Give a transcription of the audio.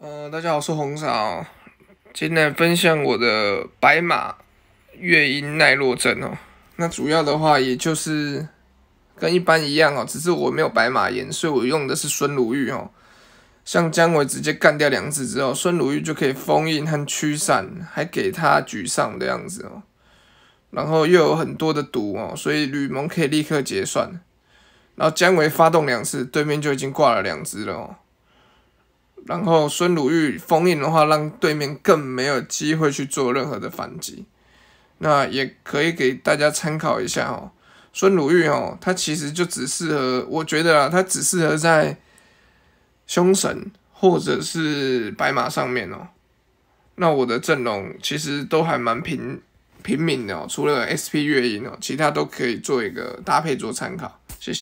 嗯，大家好，我是红嫂，今天分享我的白马月音奈落阵哦。那主要的话也就是跟一般一样哦，只是我没有白马炎，所以我用的是孙鲁豫哦。像姜维直接干掉两只之后，孙鲁豫就可以封印和驱散，还给他沮丧的样子哦。然后又有很多的毒哦，所以吕蒙可以立刻结算。然后姜维发动两次，对面就已经挂了两只了哦。然后孙鲁豫封印的话，让对面更没有机会去做任何的反击。那也可以给大家参考一下哦。孙鲁豫哦，他其实就只适合，我觉得啊，他只适合在凶神或者是白马上面哦。那我的阵容其实都还蛮平平民的哦，除了 SP 月影哦，其他都可以做一个搭配做参考。